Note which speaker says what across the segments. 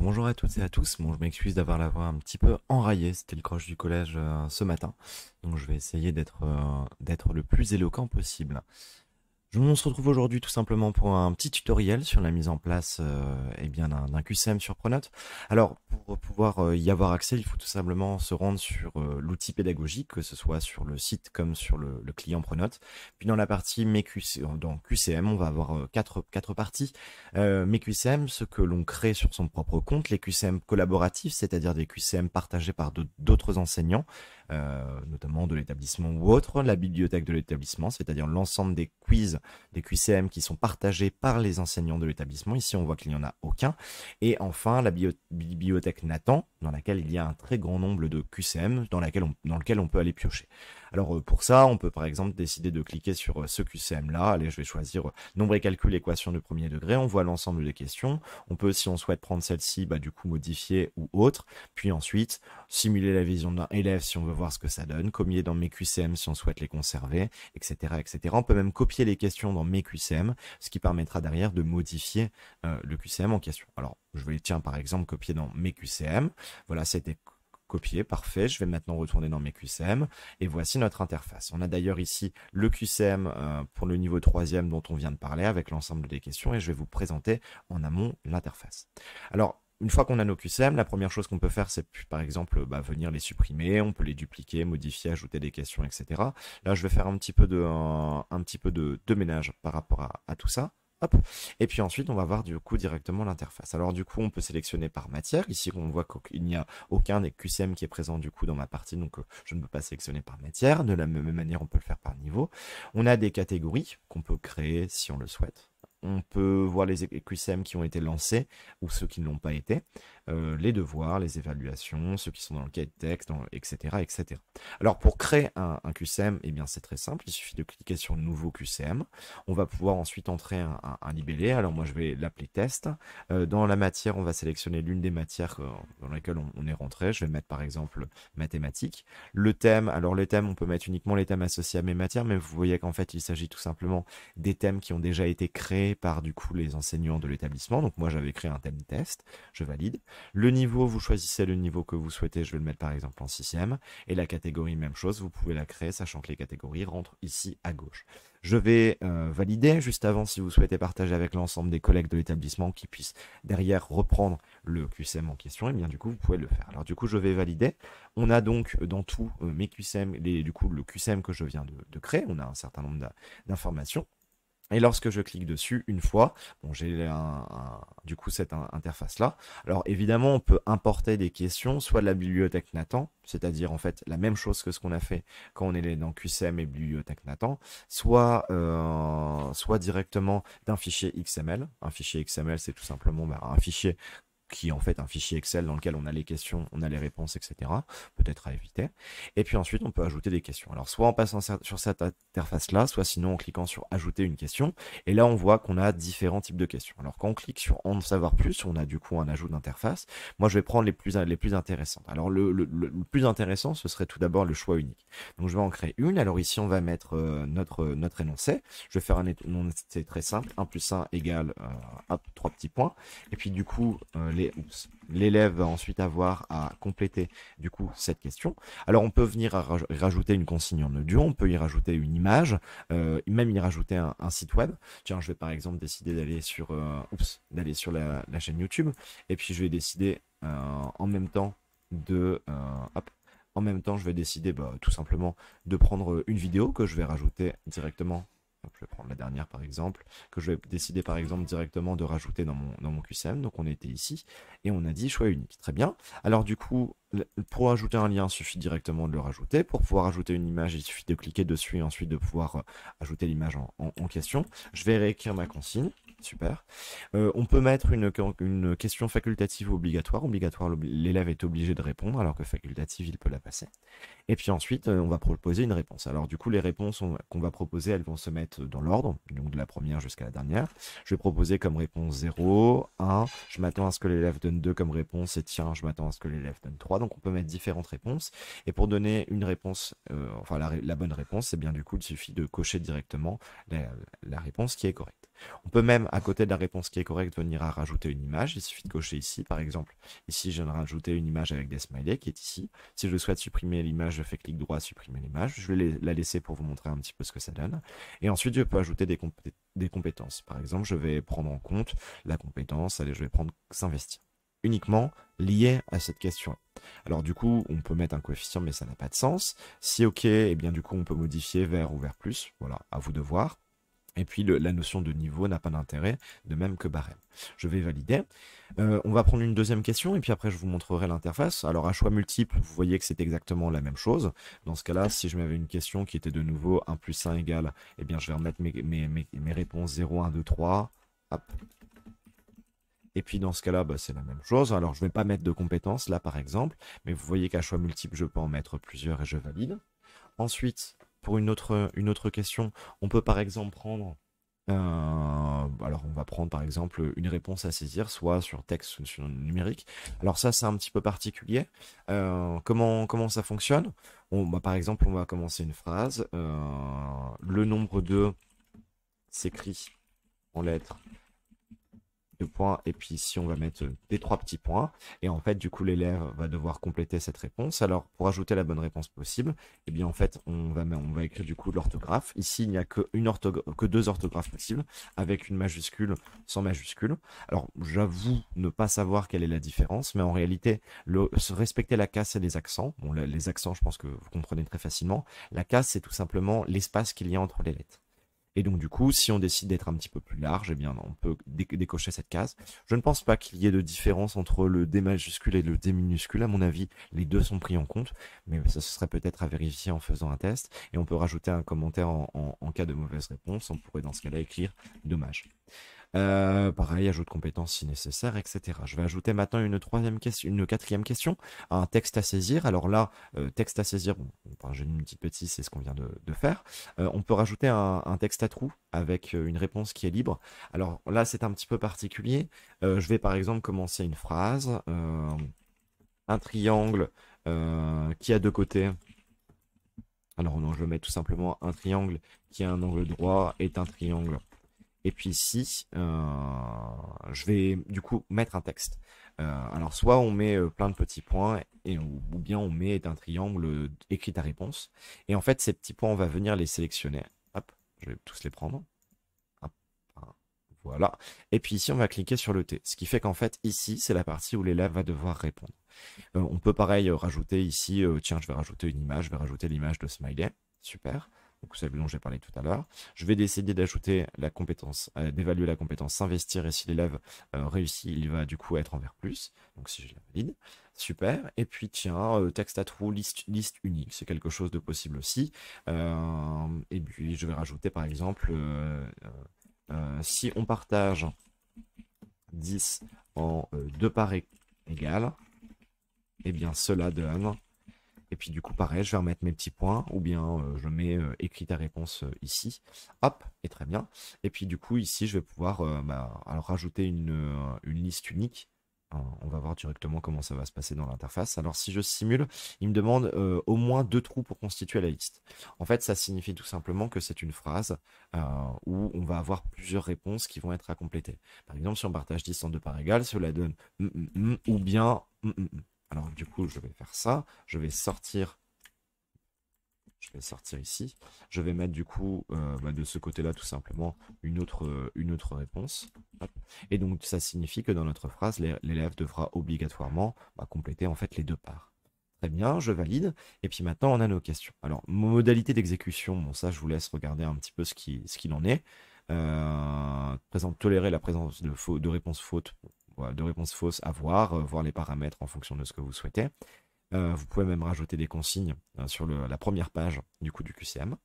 Speaker 1: bonjour à toutes et à tous. Bon, je m'excuse d'avoir la voix un petit peu enraillée. C'était le croche du collège euh, ce matin. Donc je vais essayer d'être euh, d'être le plus éloquent possible. On se retrouve aujourd'hui tout simplement pour un petit tutoriel sur la mise en place euh, eh bien d'un QCM sur Pronote. Alors pour pouvoir euh, y avoir accès, il faut tout simplement se rendre sur euh, l'outil pédagogique, que ce soit sur le site comme sur le, client Pronote. Puis dans la partie mes QCM, dans QCM, on va avoir quatre, quatre parties. mes QCM, ce que l'on crée sur son propre compte, les QCM collaboratifs, c'est-à-dire des QCM partagés par d'autres enseignants, euh, notamment de l'établissement ou autre, la bibliothèque de l'établissement, c'est-à-dire l'ensemble des quiz, des QCM qui sont partagés par les enseignants de l'établissement. Ici, on voit qu'il n'y en a aucun. Et enfin, la bibliothèque Nathan, dans laquelle il y a un très grand nombre de QCM dans, laquelle dans lequel on peut aller piocher. Alors euh, pour ça, on peut par exemple décider de cliquer sur euh, ce QCM là. Allez, je vais choisir euh, nombre et calcul équation de premier degré. On voit l'ensemble des questions. On peut, si on souhaite prendre celle-ci, bah, du coup modifier ou autre. Puis ensuite, simuler la vision d'un élève si on veut voir ce que ça donne. copier dans mes QCM si on souhaite les conserver, etc., etc. On peut même copier les questions dans mes QCM, ce qui permettra derrière de modifier le QCM en question. Alors, je vais, tiens, par exemple, copier dans mes QCM. Voilà, c'était Copier, parfait. Je vais maintenant retourner dans mes QCM et voici notre interface. On a d'ailleurs ici le QCM euh, pour le niveau 3e dont on vient de parler avec l'ensemble des questions et je vais vous présenter en amont l'interface. Alors, une fois qu'on a nos QCM, la première chose qu'on peut faire, c'est par exemple bah, venir les supprimer, on peut les dupliquer, modifier, ajouter des questions, etc. Là, je vais faire un petit peu de, petit peu de, ménage par rapport à tout ça. Et puis ensuite, on va voir du coup directement l'interface. Alors du coup, on peut sélectionner par matière. Ici, on voit qu'il n'y a aucun des QCM qui est présent du coup dans ma partie, donc euh, je ne peux pas sélectionner par matière. De la même manière, on peut le faire par niveau. On a des catégories qu'on peut créer si on le souhaite. On peut voir les QCM qui ont été lancés ou ceux qui ne l'ont pas été, euh, les devoirs, les évaluations, ceux qui sont dans le cahier de texte, etc., etc. Alors pour créer un, QCM, eh bien c'est très simple, il suffit de cliquer sur Nouveau QCM. On va pouvoir ensuite entrer un, libellé. Alors moi je vais l'appeler test. Euh, dans la matière, on va sélectionner l'une des matières euh, dans laquelle on, est rentré. Je vais mettre par exemple mathématiques. Le thème, alors les on peut mettre uniquement les thèmes associés à mes matières, mais vous voyez qu'en fait il s'agit tout simplement des thèmes qui ont déjà été créés par du coup les enseignants de l'établissement. Donc moi j'avais créé un thème test, je valide. Le niveau, vous choisissez le niveau que vous souhaitez, je vais le mettre par exemple en sixième. Et la catégorie, même chose, vous pouvez la créer, sachant que les catégories rentrent ici à gauche. Je vais euh, valider juste avant si vous souhaitez partager avec l'ensemble des collègues de l'établissement qui puissent derrière reprendre le QCM en question, et eh bien du coup vous pouvez le faire. Alors du coup je vais valider. On a donc euh, dans tout euh, mes QCM, les, du coup le QCM que je viens de créer, on a un certain nombre d'informations. Et lorsque je clique dessus une fois, bon, j'ai du coup cette interface-là. Alors évidemment, on peut importer des questions, soit de la bibliothèque Nathan, c'est-à-dire en fait la même chose que ce qu'on a fait quand on est dans QCM et bibliothèque Nathan, soit, euh, soit directement d'un fichier XML. Un fichier XML, c'est tout simplement bah, un fichier qui est en fait un fichier Excel dans lequel on a les questions, on a les réponses, etc. Peut-être à éviter. Et puis ensuite, on peut ajouter des questions. Alors, soit en passant sur cette interface-là, soit sinon en cliquant sur Ajouter une question. Et là, on voit qu'on a différents types de questions. Alors, quand on clique sur En savoir plus, on a du coup un ajout d'interface. Moi, je vais prendre les plus, les plus intéressantes. Alors, le, plus intéressant, ce serait tout d'abord le choix unique. Donc, je vais en créer une. Alors, ici, on va mettre euh, notre, euh, notre énoncé. Je vais faire un énoncé très simple. 1 plus 1 égale 3 euh, petits points. Et puis, du coup, les l'élève va ensuite avoir à compléter du coup cette question. Alors on peut venir rajouter une consigne en audio, on peut y rajouter une image, euh, même y rajouter un, site web. Tiens, je vais par exemple décider d'aller sur, euh, d'aller sur la, chaîne YouTube, et puis je vais décider euh, en même temps de en même temps, je vais décider bah, tout simplement de prendre une vidéo que je vais rajouter directement je vais prendre la dernière par exemple, que je vais décider par exemple directement de rajouter dans mon, mon QCM. Donc on était ici et on a dit choix unique. Très bien. Alors du coup, pour ajouter un lien, il suffit directement de le rajouter. Pour pouvoir ajouter une image, il suffit de cliquer dessus et ensuite de pouvoir euh, ajouter l'image en, question. Je vais réécrire ma consigne. Super. Euh, on peut mettre une, une, question facultative ou obligatoire. Obligatoire, l'élève est obligé de répondre, alors que facultative, il peut la passer. Et puis ensuite, euh, on va proposer une réponse. Alors du coup, les réponses qu'on va proposer, elles vont se mettre dans l'ordre, donc de la première jusqu'à la dernière. Je vais proposer comme réponse 0, 1, je m'attends à ce que l'élève donne 2 comme réponse, et tiens, je m'attends à ce que l'élève donne 3. Donc on peut mettre différentes réponses. Et pour donner une réponse, euh, enfin la, bonne réponse, c'est eh bien du coup, il suffit de cocher directement la, réponse qui est correcte. On peut même, à côté de la réponse qui est correcte, venir à rajouter une image. Il suffit de cocher ici, par exemple. Ici, je viens de rajouter une image avec des smileys qui est ici. Si je souhaite supprimer l'image, je fais clic droit, supprimer l'image. Je vais la laisser pour vous montrer un petit peu ce que ça donne. Et ensuite, je peux ajouter des, des compétences. Par exemple, je vais prendre en compte la compétence. Allez, je vais prendre s'investir uniquement lié à cette question. Alors du coup, on peut mettre un coefficient, mais ça n'a pas de sens. Si OK, eh bien du coup, on peut modifier vers ou vers plus. Voilà, à vous de voir. Et puis la notion de niveau n'a pas d'intérêt, de même que barème. Je vais valider. Euh, on va prendre une deuxième question et puis après je vous montrerai l'interface. Alors à choix multiple, vous voyez que c'est exactement la même chose. Dans ce cas-là, si je m'avais une question qui était de nouveau 1 plus 1 égale, eh bien je vais remettre mes, mes, mes réponses 0, 1, 2, 3. Hop, et puis dans ce cas-là, bah, c'est la même chose. Alors je ne vais pas mettre de compétences là par exemple, mais vous voyez qu'à choix multiple, je peux en mettre plusieurs et je valide. Ensuite, pour une autre, une autre question, on peut par exemple prendre alors on va prendre par exemple une réponse à saisir, soit sur texte, soit sur numérique. Alors ça c'est un petit peu particulier. Euh, comment, comment ça fonctionne bah, Par exemple on va commencer une phrase. Euh, le nombre de s'écrit en lettres et puis ici on va mettre euh, des trois petits points et en fait du coup l'élève va devoir compléter cette réponse alors pour ajouter la bonne réponse possible et eh bien en fait on va on va écrire du coup l'orthographe ici il n'y a que que deux orthographes possibles avec une majuscule sans majuscule alors j'avoue ne pas savoir quelle est la différence mais en réalité le respecter la casse et les accents bon les accents je pense que vous comprenez très facilement la casse c'est tout simplement l'espace qu'il y a entre les lettres et donc, du coup, si on décide d'être un petit peu plus large, eh bien, on peut décocher cette case. Je ne pense pas qu'il y ait de différence entre le D majuscule et le D minuscule. À mon avis, les deux sont pris en compte, mais ça, ce serait peut-être à vérifier en faisant un test. Et on peut rajouter un commentaire en cas de mauvaise réponse. On pourrait, dans ce cas-là, écrire dommage. Euh, pareil, ajout de compétences si nécessaire, etc. Je vais ajouter maintenant une troisième question, une quatrième question, un texte à saisir. Alors là, euh, texte à saisir, bon, enfin, j'ai une petite petite, c'est ce qu'on vient de, faire. Euh, on peut rajouter un, texte à trou avec euh, une réponse qui est libre. Alors là, c'est un petit peu particulier. je vais par exemple commencer une phrase, un triangle qui a deux côtés. Alors non, je mets tout simplement un triangle qui a un angle droit est un triangle et puis ici, euh, je vais du coup mettre un texte. Euh, alors soit on met euh, plein de petits points, et ou bien on met un triangle écrit à réponse. Et en fait, ces petits points, on va venir les sélectionner. Hop, je vais tous les prendre. Voilà. Et puis ici, on va cliquer sur le T. Ce qui fait qu'en fait, ici, c'est la partie où l'élève va devoir répondre. on peut pareil rajouter ici, tiens, je vais rajouter une image, je vais rajouter l'image de Smiley. Super donc celle dont j'ai parlé tout à l'heure. Je vais décider d'ajouter la compétence, euh, d'évaluer la compétence s'investir et si l'élève euh, réussit, il va du coup être en vert plus. Donc si je la valide, super. Et puis tiens, euh, texte à trous, liste, unique, c'est quelque chose de possible aussi. et puis je vais rajouter par exemple, si on partage 10 en deux parts égales, eh bien cela donne et puis du coup, pareil, je vais remettre mes petits points, ou bien euh, je mets euh, écrit ta réponse euh, ici. Hop, et très bien. Et puis du coup, ici, je vais pouvoir bah, alors, rajouter une, liste unique. Hein, on va voir directement comment ça va se passer dans l'interface. Alors si je simule, il me demande au moins deux trous pour constituer la liste. En fait, ça signifie tout simplement que c'est une phrase où on va avoir plusieurs réponses qui vont être à compléter. Par exemple, si on partage 10 en deux par égales, cela donne ou bien alors du coup, je vais faire ça. Je vais sortir. Je vais sortir ici. Je vais mettre du coup euh, bah, de ce côté-là tout simplement une autre, euh, une autre réponse. Et donc ça signifie que dans notre phrase, l'élève devra obligatoirement bah, compléter en fait les deux parts. Très bien, je valide. Et puis maintenant, on a nos questions. Alors, modalité d'exécution, bon ça, je vous laisse regarder un petit peu ce qu'il ce en est. Euh, présente, tolérer la présence de, de réponses fautes, de réponses fausses à voir, euh, voir les paramètres en fonction de ce que vous souhaitez. Euh, vous pouvez même rajouter des consignes hein, sur la première page du coup du QCM.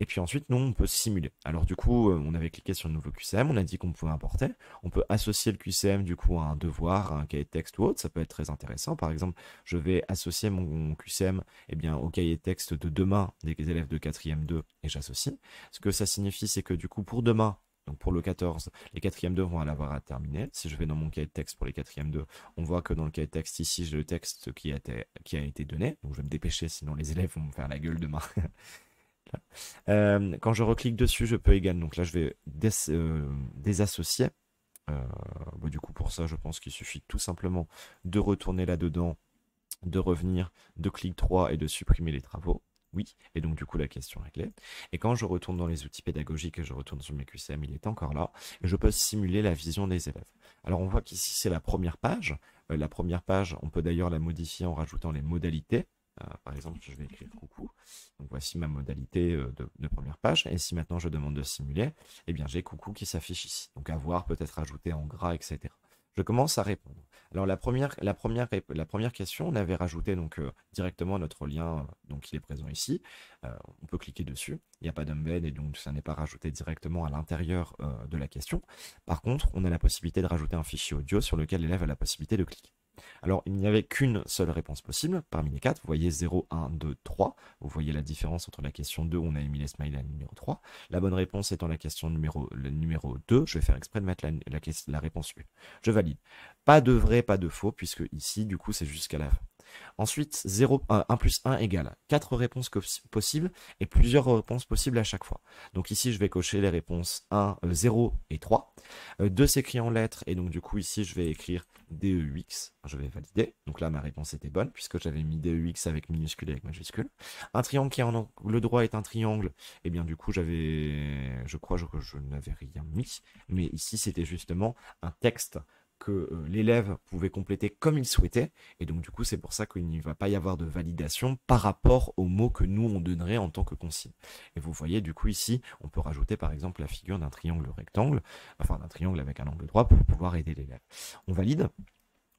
Speaker 1: Et puis ensuite, nous, on peut simuler. Alors du coup, euh, on avait cliqué sur le nouveau QCM, on a dit qu'on pouvait importer. On peut associer le QCM du coup à un devoir, à un cahier de texte ou autre. Ça peut être très intéressant. Par exemple, je vais associer mon, QCM eh bien, au cahier de texte de demain des élèves de 4e 2 et j'associe. Ce que ça signifie, c'est que du coup, pour demain, donc pour le 14, les quatrièmes 2 vont l'avoir à terminer. Si je vais dans mon cahier de texte pour les quatrièmes 2, on voit que dans le cahier de texte ici, j'ai le texte qui a, été, qui a été donné. Donc je vais me dépêcher, sinon les élèves vont me faire la gueule demain. Euh, quand je reclique dessus, je peux également. Donc là, je vais euh, désassocier. Euh, bah, du coup, pour ça, je pense qu'il suffit tout simplement de retourner là-dedans, de revenir, de clic 3 et de supprimer les travaux. Oui. Et donc, du coup, la question est clé. Et quand je retourne dans les outils pédagogiques et je retourne sur mes QCM, il est encore là. Et je peux simuler la vision des élèves. Alors, on voit qu'ici, c'est la première page. Euh, la première page, on peut d'ailleurs la modifier en rajoutant les modalités. Euh, par exemple, je vais écrire coucou. Donc voici ma modalité euh, de, première page. Et si maintenant je demande de simuler, eh bien j'ai coucou qui s'affiche ici. Donc avoir peut-être ajouté en gras, etc je commence à répondre. Alors la première, la première, la première question, on avait rajouté donc euh, directement notre lien, donc il est présent ici. Euh, on peut cliquer dessus. Il n'y a pas d'embed et donc ça n'est pas rajouté directement à l'intérieur euh, de la question. Par contre, on a la possibilité de rajouter un fichier audio sur lequel l'élève a la possibilité de cliquer. Alors, il n'y avait qu'une seule réponse possible parmi les quatre. Vous voyez 0, 1, 2, 3. Vous voyez la différence entre la question 2 on a émis les smileys et la numéro 3. La bonne réponse étant la question numéro, 2. Je vais faire exprès de mettre la, réponse 1. Je valide. Pas de vrai, pas de faux, puisque ici, du coup, c'est jusqu'à la fin. Ensuite, 0, 1 euh, plus 1 égale 4 réponses possibles et plusieurs réponses possibles à chaque fois. Donc ici, je vais cocher les réponses 1, 0 euh, et 3. 2 euh, s'écrit en lettres et donc du coup, ici, je vais écrire DEUX. Je vais valider. Donc là, ma réponse était bonne puisque j'avais mis DEUX avec minuscule et avec majuscule. Un triangle qui est en angle droit est un triangle. Et eh bien du coup, j'avais, je crois que je n'avais rien mis. Mais ici, c'était justement un texte que euh, l'élève pouvait compléter comme il souhaitait. Et donc, du coup, c'est pour ça qu'il n'y va pas y avoir de validation par rapport aux mots que nous, on donnerait en tant que consigne. Et vous voyez, du coup, ici, on peut rajouter, par exemple, la figure d'un triangle rectangle, enfin d'un triangle avec un angle droit pour pouvoir aider l'élève. On valide.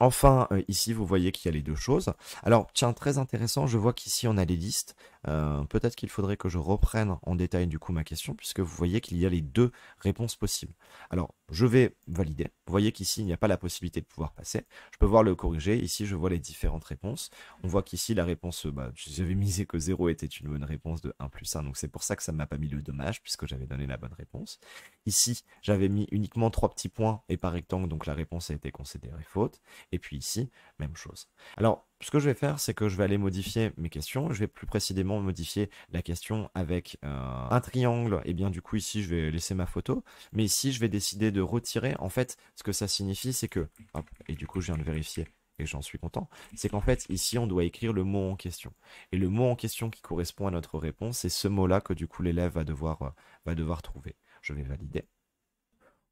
Speaker 1: Enfin, euh, ici, vous voyez qu'il y a les deux choses. Alors, tiens, très intéressant, je vois qu'ici, on a les listes. Euh, peut-être qu'il faudrait que je reprenne en détail du coup ma question, puisque vous voyez qu'il y a les deux réponses possibles. Alors, je vais valider. Vous voyez qu'ici, il n'y a pas la possibilité de pouvoir passer. Je peux voir le corriger. Ici, je vois les différentes réponses. On voit qu'ici, la réponse, bah, j'avais misé que 0 était une bonne réponse de 1 plus 1. Donc, c'est pour ça que ça ne m'a pas mis le dommage, puisque j'avais donné la bonne réponse. Ici, j'avais mis uniquement 3 petits points et par rectangle. Donc, la réponse a été considérée faute. Et puis ici, même chose. Alors, ce que je vais faire, c'est que je vais aller modifier mes questions. Je vais plus précisément modifier la question avec euh, un triangle. Et bien du coup, ici, je vais laisser ma photo. Mais ici, je vais décider de retirer. En fait, ce que ça signifie, c'est que... Hop, et du coup, je viens de vérifier et j'en suis content, c'est qu'en fait, ici, on doit écrire le mot en question. Et le mot en question qui correspond à notre réponse, c'est ce mot-là que du coup, l'élève va devoir, euh, va devoir trouver. Je vais valider.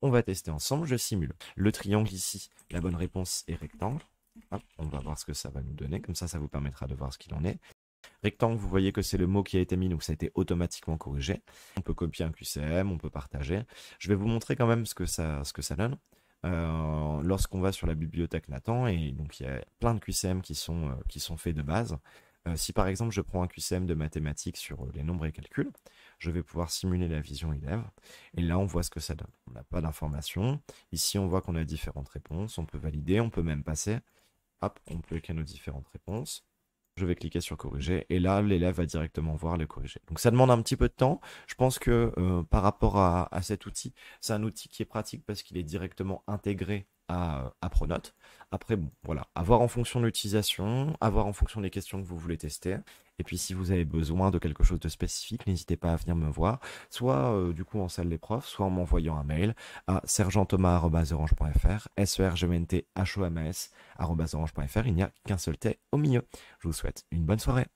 Speaker 1: On va tester ensemble, je simule. Le triangle ici, la bonne réponse est rectangle on va voir ce que ça va nous donner. Comme ça, ça vous permettra de voir ce qu'il en est. Rectangle, vous voyez que c'est le mot qui a été mis, donc ça a été automatiquement corrigé. On peut copier un QCM, on peut partager. Je vais vous montrer quand même ce que ça, ce que ça donne. Euh, lorsqu'on va sur la bibliothèque Nathan, et donc il y a plein de QCM euh, qui sont, faits de base. Euh, si par exemple je prends un QCM de mathématiques sur les nombres et calculs, je vais pouvoir simuler la vision élève. Et là, on voit ce que ça donne. On n'a pas d'informations. Ici, on voit qu'on a différentes réponses. On peut valider, on peut même passer. Hop, on peut qu'à nos différentes réponses. Je vais cliquer sur corriger et là l'élève va directement voir le corriger. Donc ça demande un petit peu de temps. Je pense que euh, par rapport à, cet outil, c'est un outil qui est pratique parce qu'il est directement intégré à, euh, à, Pronote. Après, bon, voilà, avoir en fonction de l'utilisation, avoir en fonction des questions que vous voulez tester. Et puis si vous avez besoin de quelque chose de spécifique, n'hésitez pas à venir me voir, soit euh, du coup en salle des profs, soit en m'envoyant un mail à sergent s e r g m e n t h o m orange.fr. Il n'y a qu'un seul T au milieu. Je vous souhaite une bonne soirée.